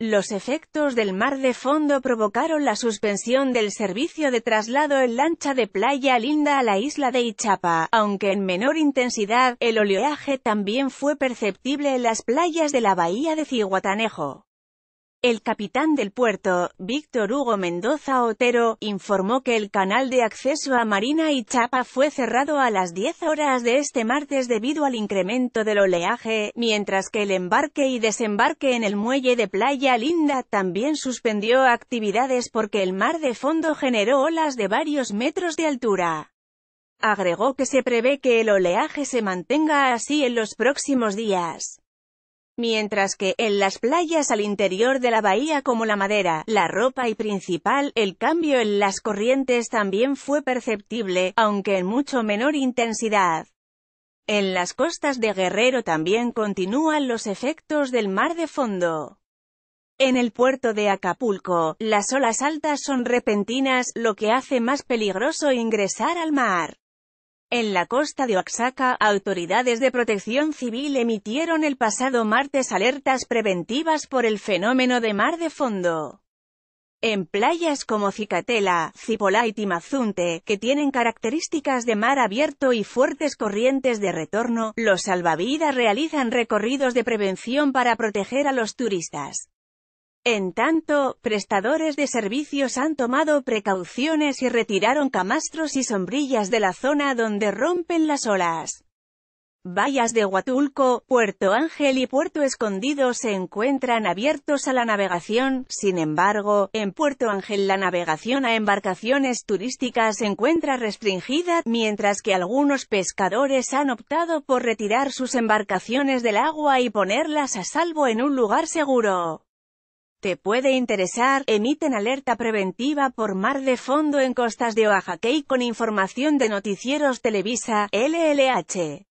Los efectos del mar de fondo provocaron la suspensión del servicio de traslado en lancha de Playa Linda a la isla de Ichapa, aunque en menor intensidad, el oleaje también fue perceptible en las playas de la bahía de Ciguatanejo. El capitán del puerto, Víctor Hugo Mendoza Otero, informó que el canal de acceso a Marina y Chapa fue cerrado a las 10 horas de este martes debido al incremento del oleaje, mientras que el embarque y desembarque en el muelle de Playa Linda también suspendió actividades porque el mar de fondo generó olas de varios metros de altura. Agregó que se prevé que el oleaje se mantenga así en los próximos días. Mientras que, en las playas al interior de la bahía como la madera, la ropa y principal, el cambio en las corrientes también fue perceptible, aunque en mucho menor intensidad. En las costas de Guerrero también continúan los efectos del mar de fondo. En el puerto de Acapulco, las olas altas son repentinas, lo que hace más peligroso ingresar al mar. En la costa de Oaxaca, autoridades de protección civil emitieron el pasado martes alertas preventivas por el fenómeno de mar de fondo. En playas como Cicatela, Cipolá y Timazunte, que tienen características de mar abierto y fuertes corrientes de retorno, los salvavidas realizan recorridos de prevención para proteger a los turistas. En tanto, prestadores de servicios han tomado precauciones y retiraron camastros y sombrillas de la zona donde rompen las olas. Vallas de Huatulco, Puerto Ángel y Puerto Escondido se encuentran abiertos a la navegación, sin embargo, en Puerto Ángel la navegación a embarcaciones turísticas se encuentra restringida, mientras que algunos pescadores han optado por retirar sus embarcaciones del agua y ponerlas a salvo en un lugar seguro. Te puede interesar, emiten alerta preventiva por mar de fondo en costas de Oaxaca y con información de noticieros Televisa, LLH.